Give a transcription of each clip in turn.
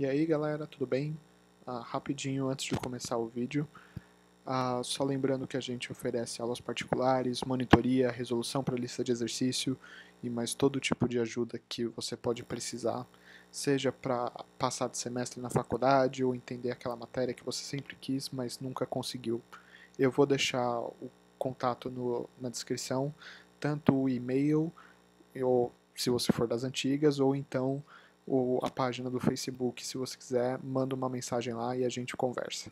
E aí galera, tudo bem? Ah, rapidinho antes de começar o vídeo, ah, só lembrando que a gente oferece aulas particulares, monitoria, resolução para lista de exercício e mais todo tipo de ajuda que você pode precisar, seja para passar de semestre na faculdade ou entender aquela matéria que você sempre quis, mas nunca conseguiu. Eu vou deixar o contato no, na descrição, tanto o e-mail, ou se você for das antigas, ou então o, a página do Facebook. Se você quiser, manda uma mensagem lá e a gente conversa.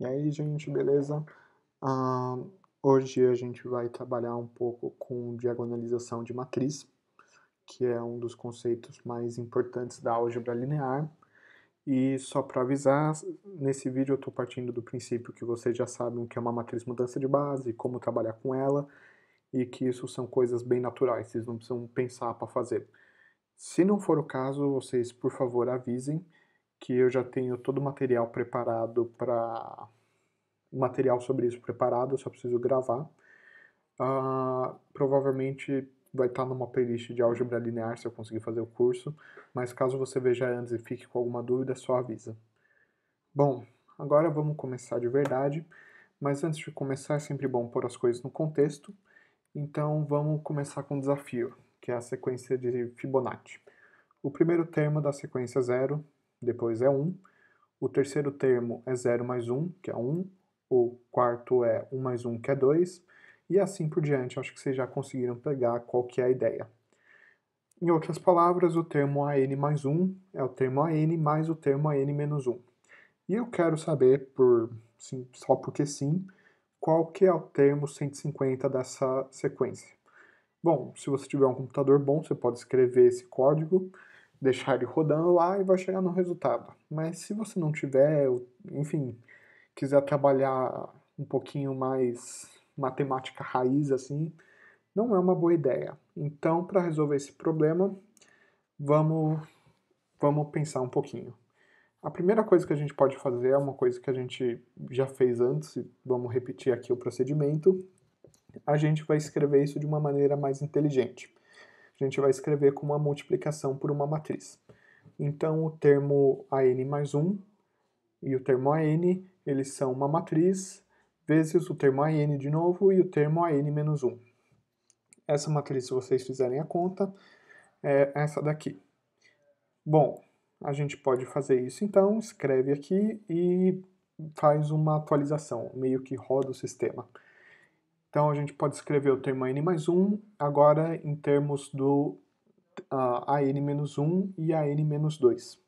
E aí, gente, beleza? Uh, hoje a gente vai trabalhar um pouco com diagonalização de matriz, que é um dos conceitos mais importantes da álgebra linear. E só para avisar, nesse vídeo eu estou partindo do princípio que vocês já sabem o que é uma matriz mudança de base, como trabalhar com ela, e que isso são coisas bem naturais, vocês não precisam pensar para fazer. Se não for o caso, vocês, por favor, avisem que eu já tenho todo o material preparado para. material sobre isso preparado, só preciso gravar. Uh, provavelmente vai estar tá numa playlist de álgebra linear se eu conseguir fazer o curso, mas caso você veja antes e fique com alguma dúvida, só avisa. Bom, agora vamos começar de verdade, mas antes de começar é sempre bom pôr as coisas no contexto, então vamos começar com o desafio que é a sequência de Fibonacci. O primeiro termo da sequência é 0, depois é 1. Um. O terceiro termo é 0 mais 1, um, que é 1. Um. O quarto é 1 mais 1, que é 2. E assim por diante, acho que vocês já conseguiram pegar qual que é a ideia. Em outras palavras, o termo AN mais 1 é o termo AN mais o termo AN menos 1. E eu quero saber, por, sim, só porque sim, qual que é o termo 150 dessa sequência. Bom, se você tiver um computador bom, você pode escrever esse código, deixar ele rodando lá e vai chegar no resultado. Mas se você não tiver, enfim, quiser trabalhar um pouquinho mais matemática raiz assim, não é uma boa ideia. Então, para resolver esse problema, vamos vamos pensar um pouquinho. A primeira coisa que a gente pode fazer é uma coisa que a gente já fez antes, vamos repetir aqui o procedimento, a gente vai escrever isso de uma maneira mais inteligente. A gente vai escrever com uma multiplicação por uma matriz. Então, o termo AN mais 1 e o termo AN, eles são uma matriz, vezes o termo AN de novo e o termo AN menos 1. Essa matriz, se vocês fizerem a conta, é essa daqui. Bom, a gente pode fazer isso então, escreve aqui e faz uma atualização, meio que roda o sistema. Então a gente pode escrever o termo n mais 1 agora em termos do uh, ah, an menos 1 e an menos 2.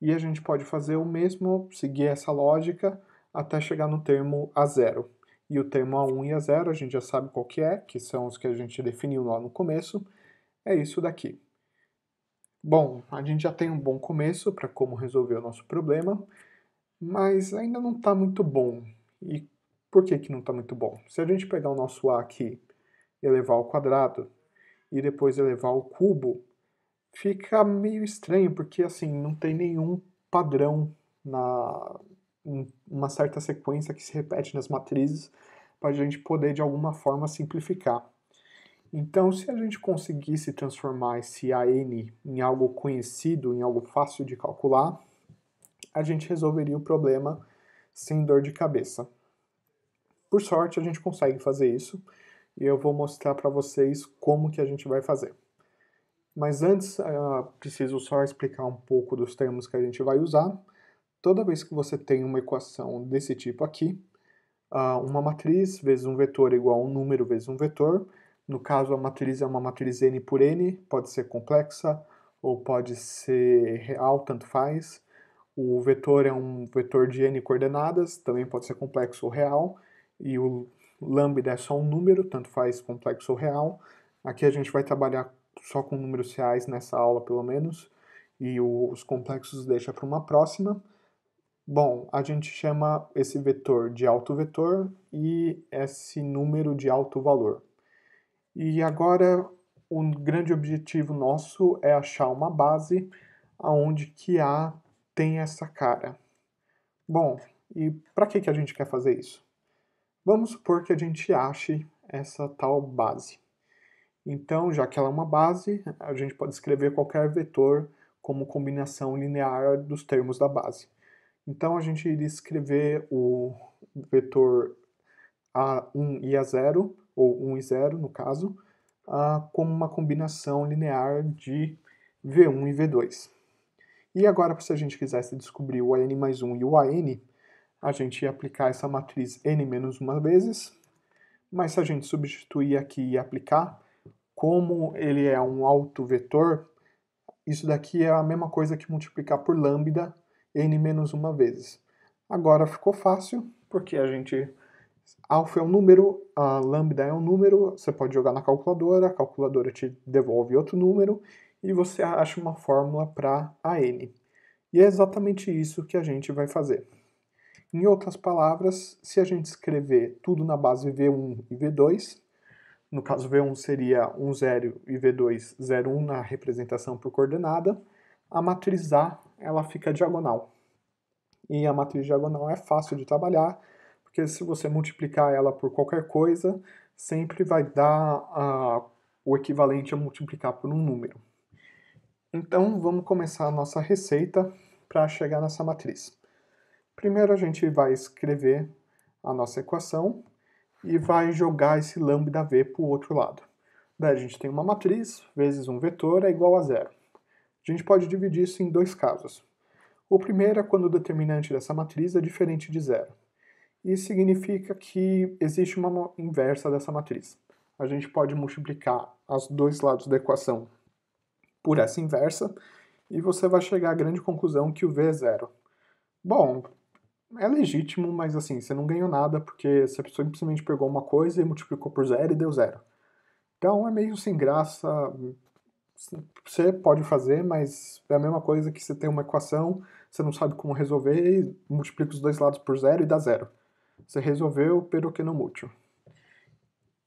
E a gente pode fazer o mesmo, seguir essa lógica até chegar no termo a0. E o termo a1 e a0 a gente já sabe qual que é, que são os que a gente definiu lá no começo. É isso daqui. Bom, a gente já tem um bom começo para como resolver o nosso problema, mas ainda não está muito bom. E por que, que não está muito bom? Se a gente pegar o nosso A aqui, elevar ao quadrado e depois elevar ao cubo, fica meio estranho, porque assim, não tem nenhum padrão na uma certa sequência que se repete nas matrizes para a gente poder de alguma forma simplificar. Então, se a gente conseguisse transformar esse AN em algo conhecido, em algo fácil de calcular, a gente resolveria o problema sem dor de cabeça. Por sorte, a gente consegue fazer isso e eu vou mostrar para vocês como que a gente vai fazer. Mas antes, ah, preciso só explicar um pouco dos termos que a gente vai usar. Toda vez que você tem uma equação desse tipo aqui, ah, uma matriz vezes um vetor igual a um número vezes um vetor, no caso a matriz é uma matriz n por n, pode ser complexa ou pode ser real, tanto faz. O vetor é um vetor de n coordenadas, também pode ser complexo ou real e o lambda é só um número, tanto faz complexo ou real. Aqui a gente vai trabalhar só com números reais nessa aula, pelo menos, e os complexos deixa para uma próxima. Bom, a gente chama esse vetor de alto vetor e esse número de alto valor. E agora o grande objetivo nosso é achar uma base aonde que A tem essa cara. Bom, e para que, que a gente quer fazer isso? Vamos supor que a gente ache essa tal base. Então, já que ela é uma base, a gente pode escrever qualquer vetor como combinação linear dos termos da base. Então, a gente iria escrever o vetor A1 e A0, ou 1 e 0 no caso, ah, como uma combinação linear de V1 e V2. E agora, se a gente quisesse descobrir o AN mais 1 e o AN, a gente ia aplicar essa matriz n menos uma vezes, mas se a gente substituir aqui e aplicar, como ele é um vetor, isso daqui é a mesma coisa que multiplicar por lambda n menos uma vezes. Agora ficou fácil, porque a gente... Alfa é um número, a lambda é um número, você pode jogar na calculadora, a calculadora te devolve outro número, e você acha uma fórmula para a n. E é exatamente isso que a gente vai fazer. Em outras palavras, se a gente escrever tudo na base V1 e V2, no caso V1 seria 1, 0 e V2, 0, 1 na representação por coordenada, a matriz A ela fica diagonal. E a matriz diagonal é fácil de trabalhar, porque se você multiplicar ela por qualquer coisa, sempre vai dar uh, o equivalente a multiplicar por um número. Então vamos começar a nossa receita para chegar nessa matriz. Primeiro a gente vai escrever a nossa equação e vai jogar esse lambda v para o outro lado. Daí a gente tem uma matriz vezes um vetor é igual a zero. A gente pode dividir isso em dois casos. O primeiro é quando o determinante dessa matriz é diferente de zero. Isso significa que existe uma inversa dessa matriz. A gente pode multiplicar os dois lados da equação por essa inversa e você vai chegar à grande conclusão que o V é zero. Bom, é legítimo, mas assim, você não ganhou nada porque você simplesmente pegou uma coisa e multiplicou por zero e deu zero. Então é meio sem graça. Assim, você pode fazer, mas é a mesma coisa que você tem uma equação, você não sabe como resolver e multiplica os dois lados por zero e dá zero. Você resolveu, pero que não múltiplo.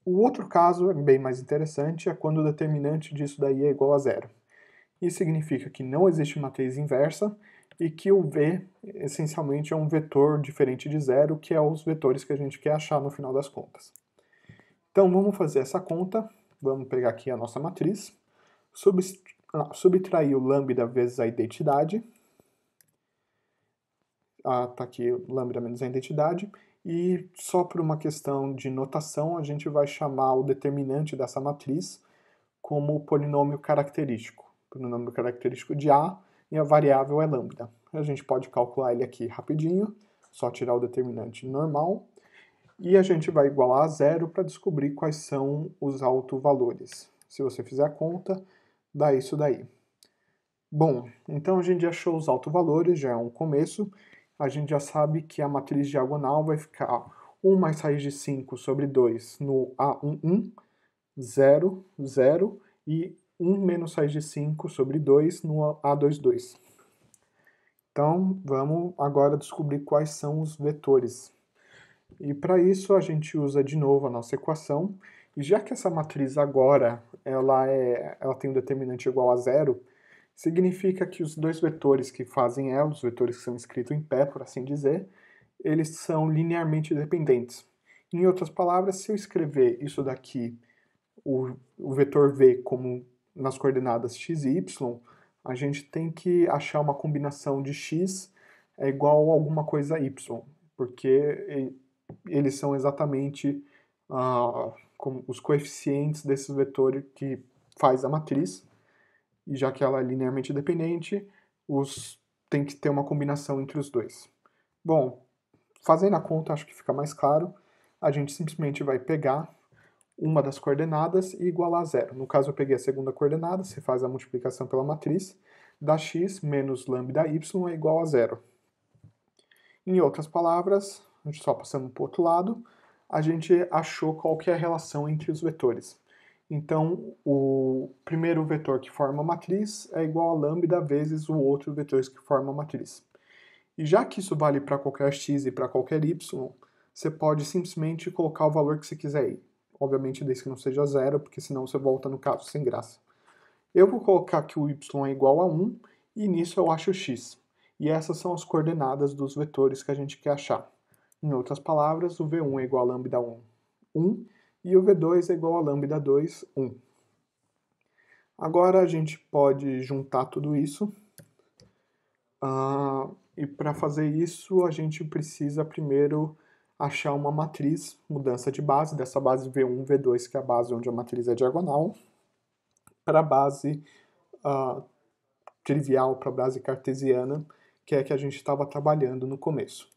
O outro caso, bem mais interessante, é quando o determinante disso daí é igual a zero. Isso significa que não existe matriz inversa e que o V essencialmente é um vetor diferente de zero, que é os vetores que a gente quer achar no final das contas. Então vamos fazer essa conta, vamos pegar aqui a nossa matriz, ah, subtrair o lambda vezes a identidade, está ah, tá aqui lambda menos a identidade, e só por uma questão de notação a gente vai chamar o determinante dessa matriz como o polinômio característico, polinômio característico de A, e a variável é lambda. A gente pode calcular ele aqui rapidinho, só tirar o determinante normal, e a gente vai igualar a zero para descobrir quais são os autovalores. Se você fizer a conta, dá isso daí. Bom, então a gente já achou os autovalores, já é um começo. A gente já sabe que a matriz diagonal vai ficar 1 mais raiz de 5 sobre 2 no A11, 0, 0 e 1 menos raiz de 5 sobre 2 no A22. Então, vamos agora descobrir quais são os vetores. E para isso a gente usa de novo a nossa equação. E já que essa matriz agora ela, é, ela tem um determinante igual a zero, significa que os dois vetores que fazem ela, os vetores que são escritos em pé, por assim dizer, eles são linearmente dependentes. Em outras palavras, se eu escrever isso daqui, o, o vetor v como nas coordenadas x e y, a gente tem que achar uma combinação de x é igual a alguma coisa y, porque eles são exatamente ah, os coeficientes desses vetores que faz a matriz, e já que ela é linearmente dependente, os, tem que ter uma combinação entre os dois. Bom, fazendo a conta, acho que fica mais claro. A gente simplesmente vai pegar uma das coordenadas e igualar a zero. No caso, eu peguei a segunda coordenada, você faz a multiplicação pela matriz, dá x menos lambda y é igual a zero. Em outras palavras, só passando para o outro lado, a gente achou qual que é a relação entre os vetores. Então, o primeiro vetor que forma a matriz é igual a lambda vezes o outro vetor que forma a matriz. E já que isso vale para qualquer x e para qualquer y, você pode simplesmente colocar o valor que você quiser aí obviamente desde que não seja zero, porque senão você volta no caso sem graça. Eu vou colocar que o y é igual a 1 e nisso eu acho x. E essas são as coordenadas dos vetores que a gente quer achar. Em outras palavras, o v1 é igual a lambda 1, 1 e o v2 é igual a lambda 2, 1. Agora a gente pode juntar tudo isso. Uh, e para fazer isso, a gente precisa primeiro achar uma matriz, mudança de base, dessa base V1, V2, que é a base onde a matriz é diagonal, para a base uh, trivial, para a base cartesiana, que é a que a gente estava trabalhando no começo.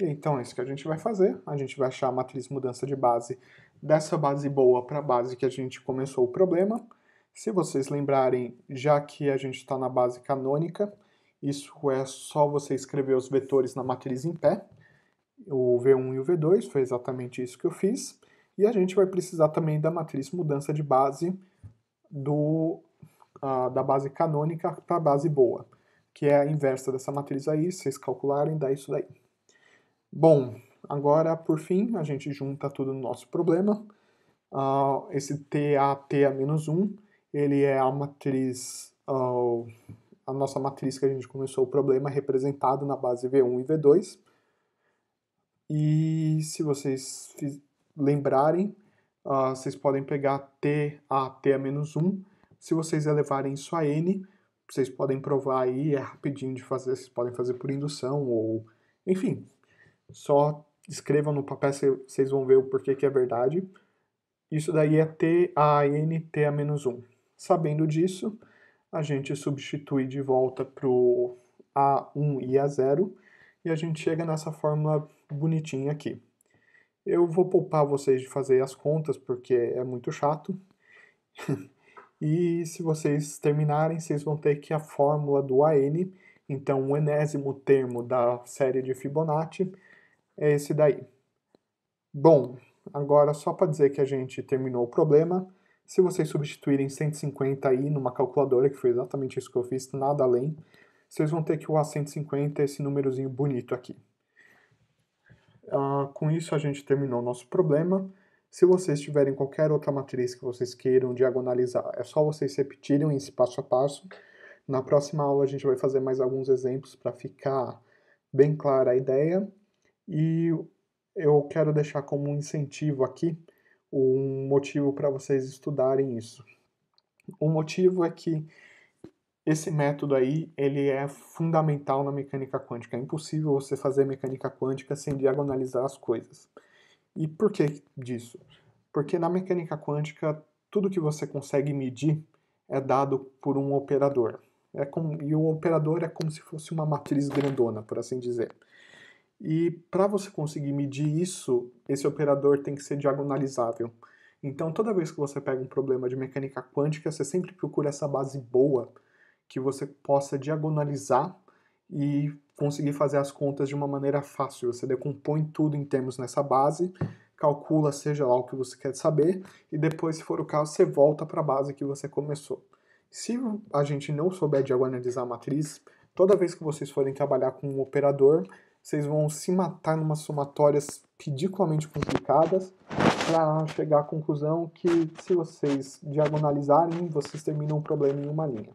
E então é isso que a gente vai fazer, a gente vai achar a matriz mudança de base dessa base boa para a base que a gente começou o problema. Se vocês lembrarem, já que a gente está na base canônica, isso é só você escrever os vetores na matriz em pé, o V1 e o V2, foi exatamente isso que eu fiz. E a gente vai precisar também da matriz mudança de base do, uh, da base canônica para a base boa, que é a inversa dessa matriz aí, vocês calcularem, dá isso daí. Bom, agora por fim a gente junta tudo no nosso problema. Uh, esse TATA-1, ele é a matriz, uh, a nossa matriz que a gente começou o problema representado na base V1 e V2. E se vocês lembrarem, uh, vocês podem pegar t a t a menos 1. Se vocês elevarem isso a n, vocês podem provar aí, é rapidinho de fazer, vocês podem fazer por indução ou... Enfim, só escrevam no papel, vocês vão ver o porquê que é verdade. Isso daí é t a n t a menos 1. Sabendo disso, a gente substitui de volta para o a1 e a0 e a gente chega nessa fórmula bonitinha aqui. Eu vou poupar vocês de fazer as contas porque é muito chato. e se vocês terminarem, vocês vão ter que a fórmula do AN, então o enésimo termo da série de Fibonacci, é esse daí. Bom, agora só para dizer que a gente terminou o problema, se vocês substituírem 150i numa calculadora, que foi exatamente isso que eu fiz, nada além, vocês vão ter que o A150 esse númerozinho bonito aqui. Ah, com isso a gente terminou o nosso problema. Se vocês tiverem qualquer outra matriz que vocês queiram diagonalizar, é só vocês repetirem esse passo a passo. Na próxima aula a gente vai fazer mais alguns exemplos para ficar bem clara a ideia. E eu quero deixar como um incentivo aqui um motivo para vocês estudarem isso. O motivo é que esse método aí, ele é fundamental na mecânica quântica. É impossível você fazer mecânica quântica sem diagonalizar as coisas. E por que disso? Porque na mecânica quântica, tudo que você consegue medir é dado por um operador. É como, e o operador é como se fosse uma matriz grandona, por assim dizer. E para você conseguir medir isso, esse operador tem que ser diagonalizável. Então, toda vez que você pega um problema de mecânica quântica, você sempre procura essa base boa que você possa diagonalizar e conseguir fazer as contas de uma maneira fácil. Você decompõe tudo em termos nessa base, calcula seja lá o que você quer saber e depois, se for o caso, você volta para a base que você começou. Se a gente não souber diagonalizar a matriz, toda vez que vocês forem trabalhar com um operador, vocês vão se matar em umas somatórias ridiculamente complicadas para chegar à conclusão que se vocês diagonalizarem, vocês terminam o problema em uma linha.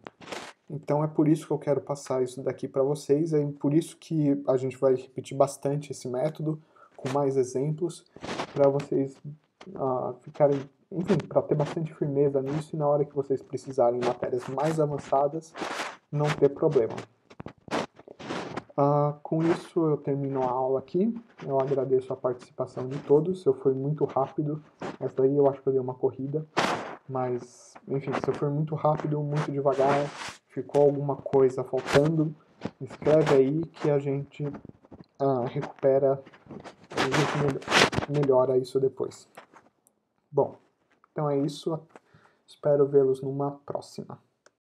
Então é por isso que eu quero passar isso daqui para vocês, é por isso que a gente vai repetir bastante esse método, com mais exemplos, para vocês uh, ficarem, enfim, para ter bastante firmeza nisso e na hora que vocês precisarem matérias mais avançadas, não ter problema. Uh, com isso eu termino a aula aqui. Eu agradeço a participação de todos. Eu fui muito rápido. Essa daí eu acho que eu dei uma corrida. Mas, enfim, se eu for muito rápido, muito devagar, ficou alguma coisa faltando, escreve aí que a gente ah, recupera, a gente melhora isso depois. Bom, então é isso. Espero vê-los numa próxima.